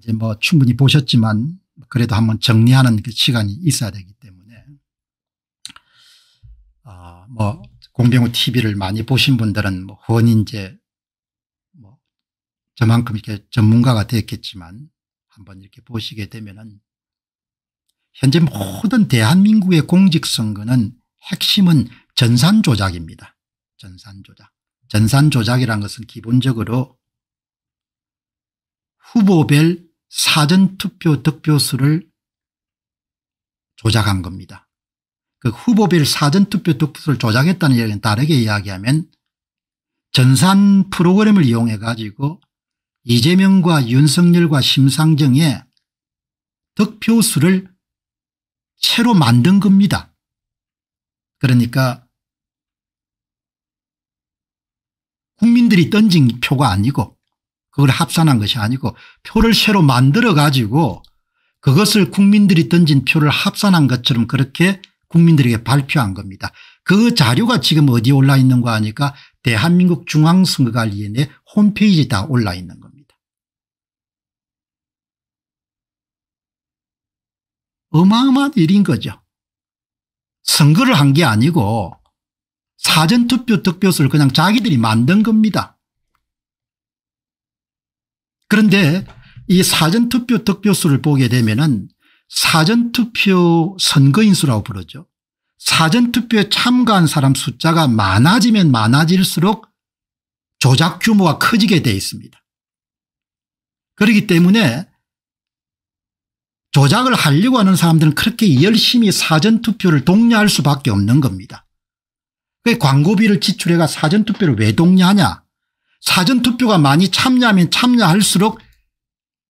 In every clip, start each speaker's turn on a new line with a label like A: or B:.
A: 이제 뭐 충분히 보셨지만 그래도 한번 정리하는 그 시간이 있어야 되기 때문에 아, 뭐공병호 TV를 많이 보신 분들은 뭐 헌인제 뭐 저만큼 이렇게 전문가가 됐겠지만 한번 이렇게 보시게 되면은 현재 모든 대한민국의 공직선거는 핵심은 전산조작입니다. 전산조작. 전산조작이란 것은 기본적으로 후보별 사전투표 득표수를 조작한 겁니다. 그 후보별 사전투표 득표수를 조작했다는 이야기는 다르게 이야기하면 전산 프로그램을 이용해 가지고 이재명과 윤석열과 심상정의 득표수를 채로 만든 겁니다. 그러니까 국민들이 던진 표가 아니고 그걸 합산한 것이 아니고 표를 새로 만들어 가지고 그것을 국민들이 던진 표를 합산한 것처럼 그렇게 국민들에게 발표한 겁니다. 그 자료가 지금 어디 에 올라 있는 거 아니까 대한민국 중앙선거관리위원회 홈페이지에 다 올라 있는 겁니다. 어마어마한 일인 거죠. 선거를 한 게 아니고 사전투표 득표수를 그냥 자기들이 만든 겁니다. 그런데 이 사전투표 득표수를 보게 되면은 사전투표 선거인수라고 부르죠. 사전투표에 참가한 사람 숫자가 많아지면 많아질수록 조작 규모가 커지게 되어 있습니다. 그렇기 때문에 조작을 하려고 하는 사람들은 그렇게 열심히 사전투표를 독려할 수밖에 없는 겁니다. 그 광고비를 지출해가 사전투표를 왜 독려하냐 사전투표가 많이 참여하면 참여할수록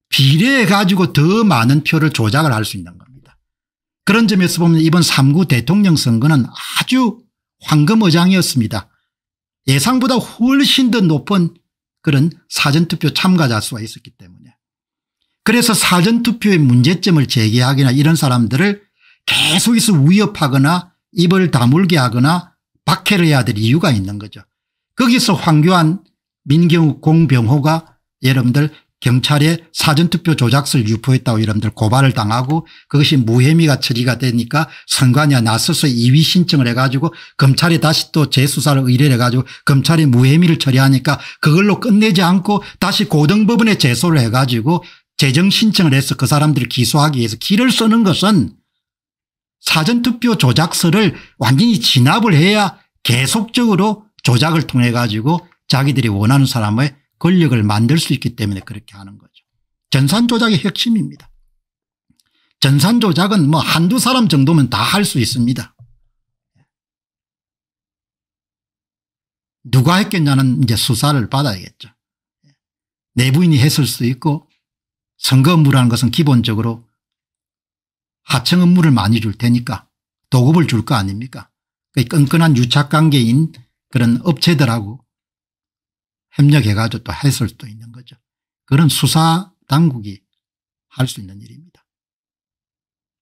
A: 비례해 가지고 더 많은 표를 조작을 할 수 있는 겁니다. 그런 점에서 보면 이번 3구 대통령 선거는 아주 황금어장이었습니다. 예상보다 훨씬 더 높은 그런 사전투표 참가자 수가 있었기 때문에 그래서 사전투표의 문제점을 제기하거나 이런 사람들을 계속해서 위협하거나 입을 다물게 하거나 박해를 해야 될 이유가 있는 거죠. 거기서 황교안 민경욱 공병호가 여러분들 경찰에 사전투표 조작설 유포했다고 여러분들 고발을 당하고 그것이 무혐의가 처리가 되니까 선관위가 나서서 이위 신청을 해가지고 검찰에 다시 또 재수사를 의뢰를 해가지고 검찰이 무혐의를 처리하니까 그걸로 끝내지 않고 다시 고등법원에 제소를 해가지고 재정신청을 해서 그 사람들을 기소하기 위해서 길을 쓰는 것은 사전투표 조작설을 완전히 진압을 해야 계속적으로 조작을 통해 가지고 자기들이 원하는 사람의 권력을 만들 수 있기 때문에 그렇게 하는 거죠. 전산조작의 핵심입니다. 전산조작은 뭐 한두 사람 정도면 다 할 수 있습니다. 누가 했겠냐는 이제 수사를 받아야겠죠. 내부인이 했을 수 있고 선거 업무라는 것은 기본적으로 하청 업무를 많이 줄 테니까 도급을 줄 거 아닙니까? 그 끈끈한 유착관계인 그런 업체들하고 협력해가지고 또 했을 수도 있는 거죠. 그런 수사 당국이 할 수 있는 일입니다.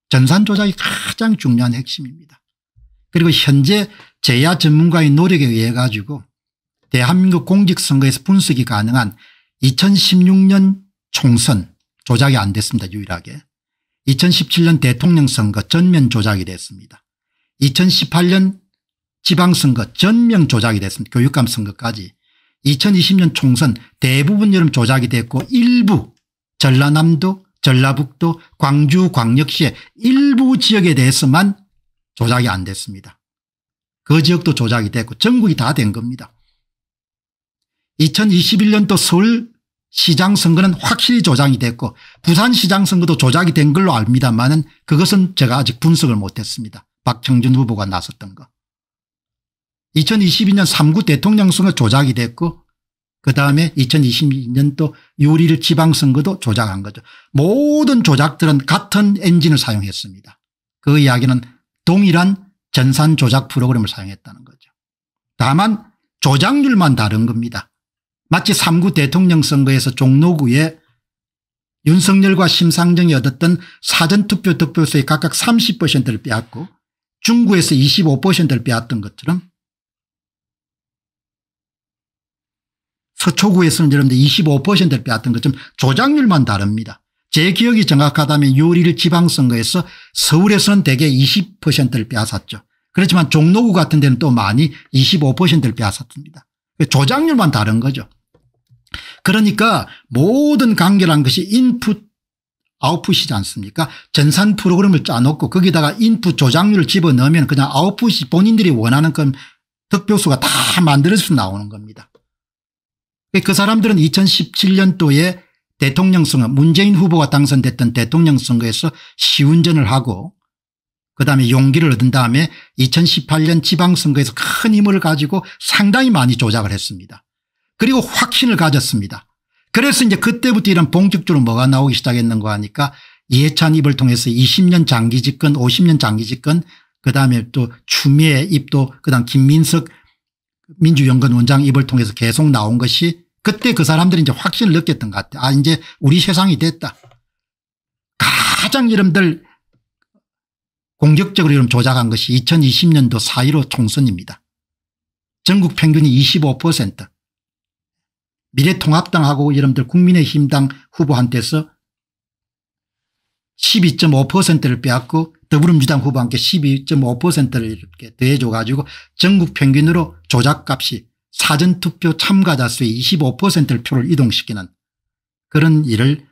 A: 전산 조작이 가장 중요한 핵심입니다. 그리고 현재 제야 전문가의 노력에 의해 가지고 대한민국 공직선거에서 분석이 가능한 2016년 총선 조작이 안 됐습니다. 유일하게. 2017년 대통령 선거 전면 조작이 됐습니다. 2018년 지방선거 전면 조작이 됐습니다. 교육감 선거까지 2020년 총선 대부분 여름 조작이 됐고 일부 전라남도 전라북도 광주 광역시의 일부 지역에 대해서만 조작이 안 됐습니다. 그 지역도 조작이 됐고 전국이 다 된 겁니다. 2021년도 서울시장 선거는 확실히 조작이 됐고 부산시장 선거도 조작이 된 걸로 압니다만 은 그것은 제가 아직 분석을 못했습니다. 박청준 후보가 나섰던 거. 2022년 3구 대통령 선거 조작이 됐고 그다음에 2 0 2 2년또 유리를 지방선거도 조작한 거죠. 모든 조작들은 같은 엔진을 사용했습니다. 그 이야기는 동일한 전산 조작 프로그램을 사용했다는 거죠. 다만 조작률만 다른 겁니다. 마치 3구 대통령 선거에서 종로구에 윤석열과 심상정이 얻었던 사전투표 득표수의 각각 30%를 빼앗고 중구에서 25%를 빼앗던 것처럼 서초구에서는 여러분들 25%를 빼앗던 것처럼 조작률만 다릅니다. 제 기억이 정확하다면 6월 1일 지방선거에서 서울에서는 대개 20%를 빼앗았죠. 그렇지만 종로구 같은 데는 또 많이 25%를 빼앗았습니다. 조작률만 다른 거죠. 그러니까 모든 관계란 것이 인풋 아웃풋이지 않습니까 전산 프로그램을 짜놓고 거기다가 인풋 조작률을 집어넣으면 그냥 아웃풋이 본인들이 원하는 그 득표수가 다 만들어서 나오는 겁니다. 그, 그 사람들은 2017년도에 대통령 선거 문재인 후보가 당선됐던 대통령 선거에서 시운전을 하고 그다음에 용기를 얻은 다음에 2018년 지방선거에서 큰 힘을 가지고 상당히 많이 조작을 했습니다. 그리고 확신을 가졌습니다. 그래서 이제 그때부터 이런 봉격적로 뭐가 나오기 시작했는가 하니까 예찬 입을 통해서 20년 장기 집권 50년 장기 집권 그다음에 또 추미애 입도 그다음 김민석 민주연금 원장 입을 통해서 계속 나온 것이 그때 그 사람들이 이제 확신을 느꼈던 것 같아. 아, 이제 우리 세상이 됐다. 가장 이름들 공격적으로 이름 조작한 것이 2020년도 4.15 총선입니다. 전국 평균이 25% 미래통합당하고 이름들 국민의힘당 후보한테서 12.5%를 빼앗고 더불어민주당 후보한테 12.5%를 이렇게 더해줘 가지고 전국 평균으로 조작값이 사전투표 참가자 수의 25%를 표를 이동시키는 그런 일을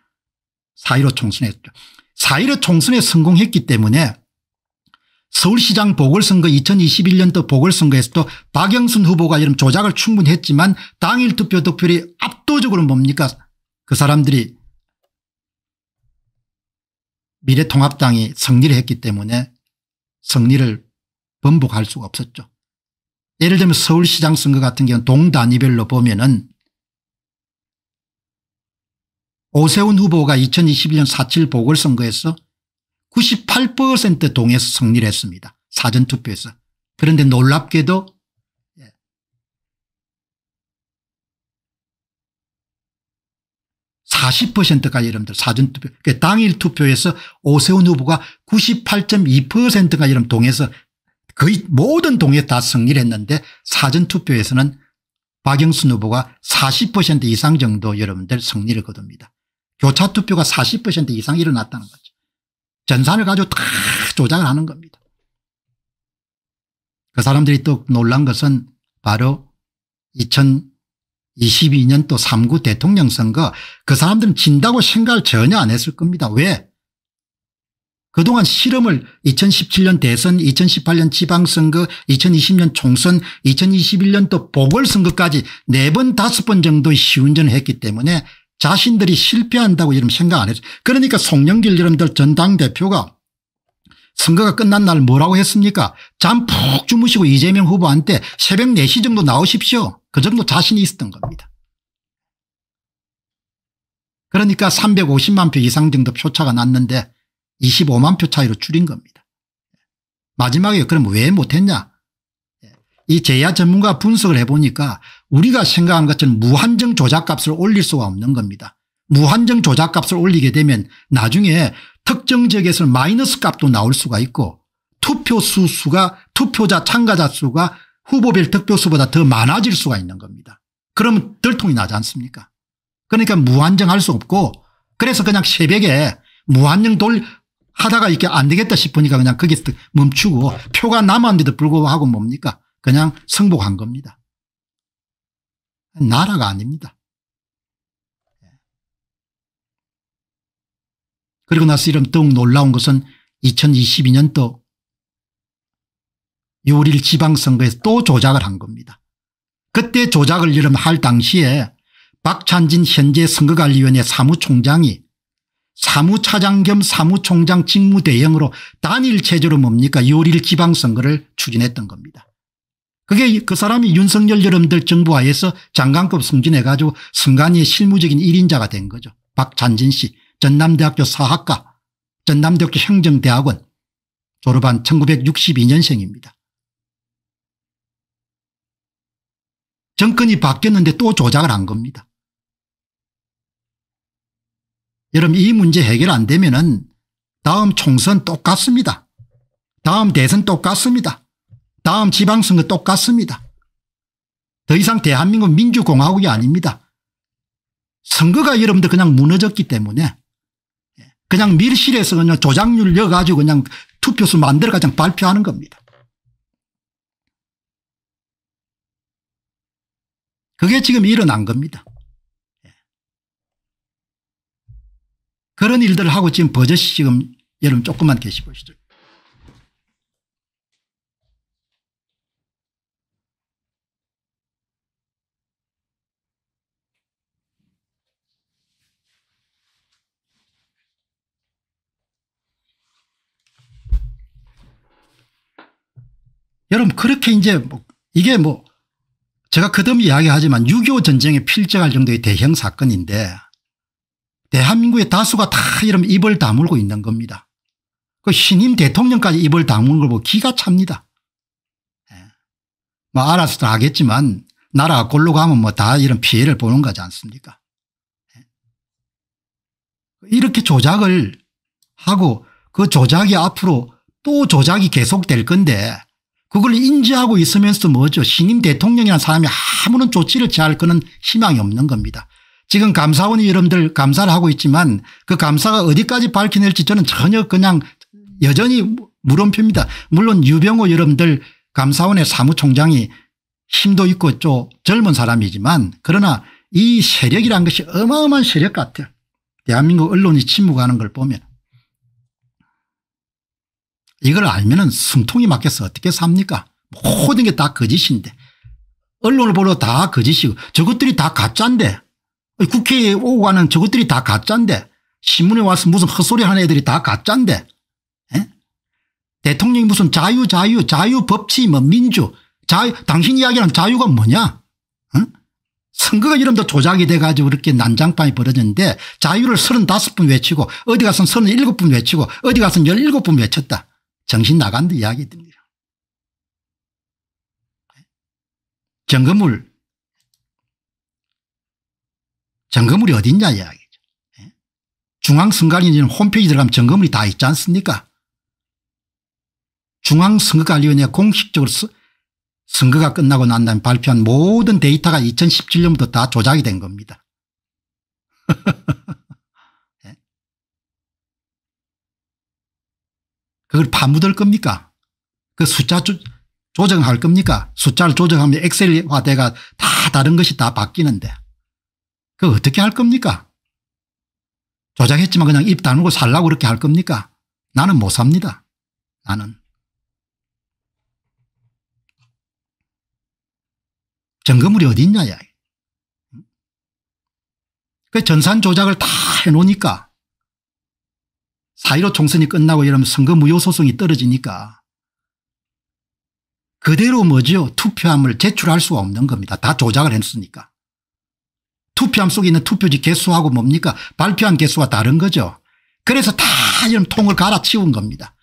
A: 4.15 총선에 했죠. 4.15 총선에 성공했기 때문에 서울시장 보궐선거 2021년도 보궐선거에서도 박영순 후보가 이런 조작을 충분히 했지만 당일 투표 득표율이 압도적으로 뭡니까 그 사람들이 미래통합당이 승리를 했기 때문에 승리를 번복할 수가 없었죠. 예를 들면 서울시장 선거 같은 경우는 동단위별로 보면은 오세훈 후보가 2021년 4.7 보궐선거에서 98% 동에서 승리를 했습니다. 사전투표에서. 그런데 놀랍게도 4 0퍼까지 여러분들 사전투표 그러니까 당일 투표에서 오세훈 후보가 98.2%가 여러분 동해서 거의 모든 동에 다 승리했는데 를 사전투표에서는 박영순 후보가 40% 이상 정도 여러분들 승리를 거둡니다. 교차투표가 40% 이상 일어났다는 거죠. 전산을 가지고 다 조작을 하는 겁니다. 그 사람들이 또 놀란 것은 바로 2022년 또 3구 대통령 선거 그 사람들은 진다고 생각을 전혀 안 했을 겁니다. 왜? 그동안 실험을 2017년 대선 2018년 지방선거 2020년 총선 2021년도 보궐선거까지 4번 5번 정도의 시운전을 했기 때문에 자신들이 실패한다고 이런 생각 안 했어요. 그러니까 송영길 여러분들 전당대표가 선거가 끝난 날 뭐라고 했습니까 잠 푹 주무시고 이재명 후보한테 새벽 4시 정도 나오십시오. 그 정도 자신이 있었던 겁니다. 그러니까 350만 표 이상 정도 표차가 났는데 25만 표 차이로 줄인 겁니다. 마지막에 그럼 왜 못했냐 이 제야 전문가 분석을 해보니까 우리가 생각한 것처럼 무한정 조작값을 올릴 수가 없는 겁니다. 무한정 조작값을 올리게 되면 나중에 특정 지역에서 마이너스 값도 나올 수가 있고 투표수 수가 투표자 참가자 수가 후보별 득표수보다 더 많아질 수가 있는 겁니다. 그러면 덜통이 나지 않습니까 그러니까 무한정할 수 없고 그래서 그냥 새벽에 무한정 돌 하다가 이렇게 안 되겠다 싶으니까 그냥 거기서 멈추고 표가 남았는데도 불구하고 뭡니까 그냥 승복한 겁니다. 나라가 아닙니다. 그리고 나서 이런 더욱 놀라운 것은 2022년도 6월 1 지방선거에서 또 조작을 한 겁니다. 그때 조작을 여름할 당시에 박찬진 현재 선거관리위원회 사무총장이 사무차장 겸 사무총장 직무대행으로 단일 체제로 뭡니까 요리를 지방선거를 추진했던 겁니다. 그게 그 사람이 윤석열 여러분들 정부 하에서 장관급 승진해 가지고 선관위의 실무적인 1인자가 된 거죠. 박찬진 씨 전남대학교 사학과 전남대학교 행정대학원 졸업한 1962년생입니다. 정권이 바뀌었는데 또 조작을 한 겁니다. 여러분 이 문제 해결 안 되면은 다음 총선 똑같습니다. 다음 대선 똑같습니다. 다음 지방선거 똑같습니다. 더 이상 대한민국 민주공화국이 아닙니다. 선거가 여러분들 그냥 무너졌기 때문에 그냥 밀실에서 그냥 조작률 여가지고 그냥 투표수 만들어 가지고 발표하는 겁니다. 그게 지금 일어난 겁니다. 그런 일들을 하고 지금 버젓이 지금 여러분 조금만 계시 보시죠. 여러분 그렇게 이제 뭐 이게 뭐 제가 그다 이야기하지만 6.25 전쟁에 필적할 정도의 대형 사건인데 대한민국의 다수가 다 이런 입을 다물고 있는 겁니다. 그 신임 대통령까지 입을 다물는 걸 보고 기가 찹니다. 예. 뭐 알아서 다 하겠지만 나라가 골로 가면 뭐 다 이런 피해를 보는 거지 않습니까 예. 이렇게 조작을 하고 그 조작이 앞으로 또 조작이 계속될 건데 그걸 인지하고 있으면서 뭐죠 신임 대통령이라는 사람이 아무런 조치를 취할 거는 희망이 없는 겁니다. 지금 감사원이 여러분들 감사를 하고 있지만 그 감사가 어디까지 밝혀낼지 저는 전혀 그냥 여전히 물음표입니다. 물론 유병호 여러분들 감사원의 사무총장이 힘도 있고 좀 젊은 사람이지만 그러나 이 세력이란 것이 어마어마한 세력 같아요. 대한민국 언론이 침묵하는 걸 보면. 이걸 알면 은 숨통이 막혀서 어떻게 삽니까 모든 게 다 거짓인데 언론을 보러 다 거짓이고 저것들이 다 가짜인데 국회에 오고 가는 저것들이 다 가짜인데 신문에 와서 무슨 헛소리 하는 애들이 다 가짜인데 에? 예? 대통령이 무슨 자유 자유 자유 법치 뭐 민주 자유 당신 이야기하는 자유가 뭐냐 어? 선거가 이름도 조작이 돼가지고 이렇게 난장판이 벌어졌는데 자유를 35분 외치고 어디 가선 37분 외치고 어디 가선 17분 외쳤다. 정신 나간다 이야기들니다 예? 정금을 점검물이 어딨냐 이야기죠. 예? 중앙선관위는 홈페이지 들어가면 점검물이 다 있지 않습니까 중앙선거관리위원회가 공식적으로 선거가 끝나고 난 다음에 발표한 모든 데이터가 2017년부터 다 조작이 된 겁니다. 예? 그걸 파묻을 겁니까? 그 숫자 조, 조정할 겁니까? 숫자를 조정하면 엑셀화돼가 다 다른 것이 다 바뀌는데. 그 어떻게 할 겁니까? 조작했지만 그냥 입 다물고 살라고 그렇게 할 겁니까? 나는 못 삽니다. 나는. 점거물이 어디 있냐, 야. 그 전산 조작을 다 해놓으니까 4.15 총선이 끝나고 이러면 선거 무효 소송이 떨어지니까 그대로 뭐지요? 투표함을 제출할 수가 없는 겁니다. 다 조작을 했으니까. 투표함 속에 있는 투표지 개수하고 뭡니까 발표한 개수가 다른 거죠. 그래서 다 이런 통을 갈아치운 겁니다.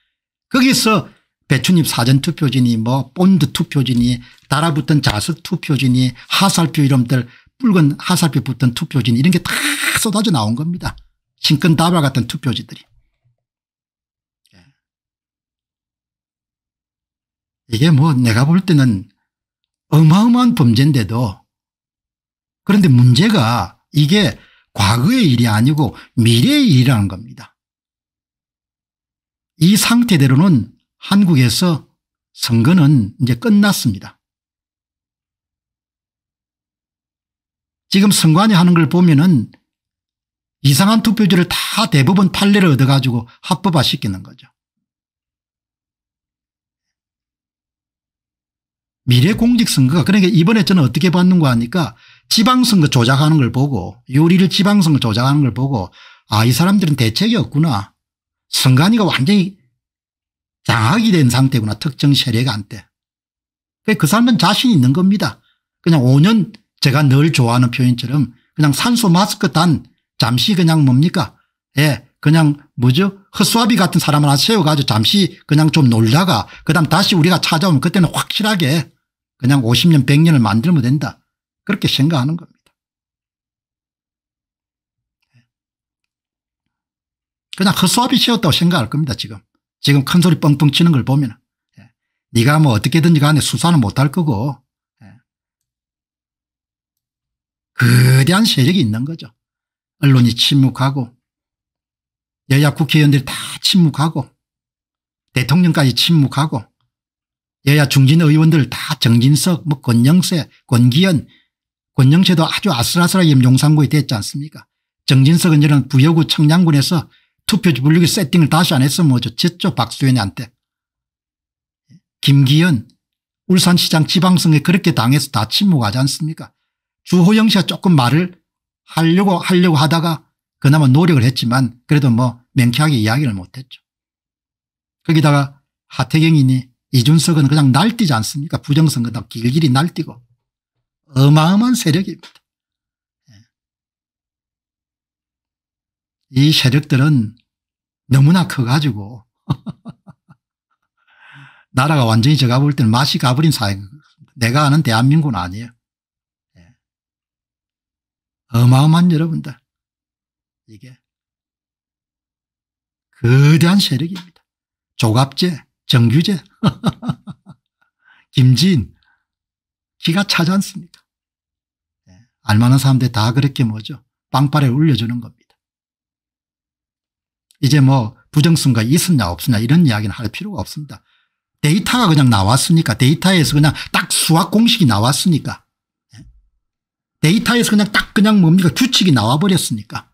A: 거기서 배추님 사전투표지니 뭐 본드 투표지니 달아붙은 자석 투표지니 하살표 이름들 붉은 하살표 붙은 투표지니 이런 게 다 쏟아져 나온 겁니다. 신권다발 같은 투표지들이. 예. 이게 뭐 내가 볼 때는 어마어마한 범죄인데도 그런데 문제가 이게 과거의 일이 아니고 미래의 일이라는 겁니다. 이 상태대로는 한국에서 선거는 이제 끝났습니다. 지금 선관위 하는 걸 보면은 이상한 투표지를 다 대부분 판례를 얻어가지고 합법화시키는 거죠. 미래공직선거가 그러니까 이번에 저는 어떻게 봤는가 하니까 지방선거 조작하는 걸 보고 유리를 지방선거 조작하는 걸 보고 아 이 사람들은 대책이 없구나. 선관위가 완전히 장악이 된 상태구나 특정 세력 한테. 그 사람은 자신 있는 겁니다. 그냥 5년 제가 늘 좋아하는 표현처럼 그냥 산소 마스크 단 잠시 그냥 뭡니까 예 그냥 뭐죠 헛수아비 같은 사람 하나 세워가지고 잠시 그냥 좀 놀다가 그다음 다시 우리가 찾아오면 그때는 확실하게 그냥 50년 100년을 만들면 된다. 그렇게 생각하는 겁니다. 그냥 헛수합이 쉬었다고 생각할 겁니다 지금. 지금 큰소리 뻥뻥 치는 걸 보면 예. 네가 뭐 어떻게든지 간에 그 수사는 못할 거고 예. 거대한 세력이 있는 거죠. 언론이 침묵하고 여야 국회의원들이 다 침묵하고 대통령까지 침묵하고 여야 중진 의원들 다 정진석, 뭐 권영세, 권기현 권영채도 아주 아슬아슬하게 용산구에 됐지 않습니까 정진석은 이런 부여구 청량군에서 투표지 분류기 세팅을 다시 안 했으면 어쩌죠 뭐 박수현이한테. 김기현 울산시장 지방선거에 그렇게 당해서 다 침묵하지 않습니까 주호영 씨가 조금 말을 하려고 하려고 하다가 그나마 노력을 했지만 그래도 뭐 명쾌하게 이야기를 못했죠. 거기다가 하태경이니 이준석은 그냥 날뛰지 않습니까 부정선거다 길길이 날뛰고 어마어마한 세력입니다. 예. 이 세력들은 너무나 커가지고 나라가 완전히 제가 볼 때는 맛이 가버린 사회 내가 아는 대한민국은 아니에요. 예. 어마어마한 여러분들 이게 거대한 세력입니다. 조갑제 정규제 김진 기가 차지 않습니까 알만한 사람들 다 그렇게 뭐죠. 빵빠레 울려주는 겁니다. 이제 뭐 부정선거 있었냐 없었냐 이런 이야기는 할 필요가 없습니다. 데이터가 그냥 나왔으니까 데이터에서 그냥 딱 수학 공식이 나왔으니까 예? 데이터에서 그냥 딱 그냥 뭡니까 규칙이 나와버렸으니까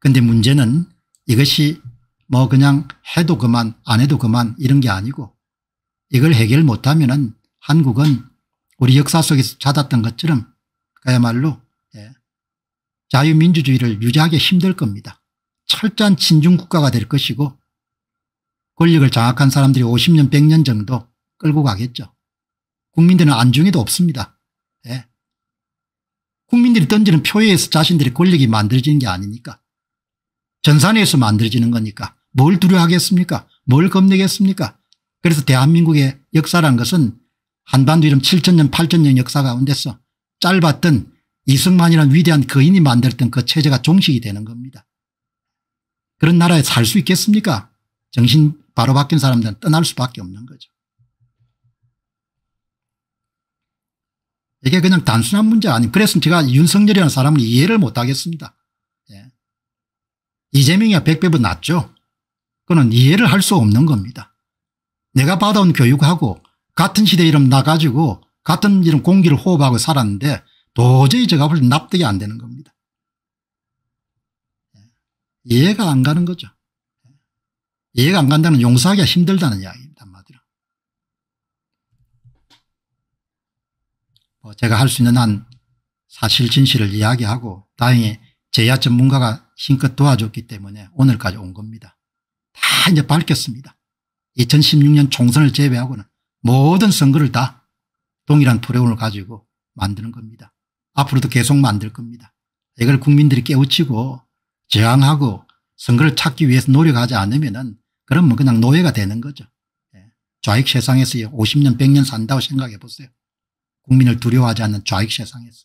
A: 근데 문제는 이것이 뭐 그냥 해도 그만 안 해도 그만 이런 게 아니고 이걸 해결 못하면 은 한국은 우리 역사 속에서 찾았던 것처럼 그야말로 예, 자유민주주의를 유지하기 힘들 겁니다. 철저한 친중국가가 될 것이고 권력을 장악한 사람들이 50년 100년 정도 끌고 가겠죠. 국민들은 안중에도 없습니다. 예. 국민들이 던지는 표에 서 자신들의 권력이 만들어지는 게 아니니까. 전산에서 만들어지는 거니까 뭘 두려워하겠습니까 뭘 겁내겠습니까 그래서 대한민국의 역사란 것은 한반도 이름 7천년 8천년 역사 가운데서 짧았던 이승만이란 위대한 거인이 만들던 그 체제가 종식이 되는 겁니다. 그런 나라에 살 수 있겠습니까? 정신 바로 바뀐 사람들은 떠날 수밖에 없는 거죠. 이게 그냥 단순한 문제 아니에요. 그래서 제가 윤석열이라는 사람을 이해를 못하겠습니다. 예. 이재명이야 백배분 낫죠. 그는 이해를 할 수 없는 겁니다. 내가 받아온 교육하고 같은 시대 이름 나가지고 같은 이런 공기를 호흡하고 살았는데 도저히 제가 볼 납득이 안 되는 겁니다. 예. 이해가 안 가는 거죠. 예. 이해가 안 간다는 용서하기가 힘들다는 이야기입니다. 한마디로. 뭐 제가 할 수 있는 한 사실 진실을 이야기하고 다행히 제야 전문가가 힘껏 도와줬기 때문에 오늘까지 온 겁니다. 다 이제 밝혔습니다. 2016년 총선을 제외하고는 모든 선거를 다 동일한 토론을 가지고 만드는 겁니다. 앞으로도 계속 만들 겁니다. 이걸 국민들이 깨우치고 저항하고 선거를 찾기 위해서 노력하지 않으면 은 그러면 뭐 그냥 노예가 되는 거죠. 예. 좌익 세상에서 50년 100년 산다고 생각해 보세요. 국민을 두려워하지 않는 좌익 세상에서.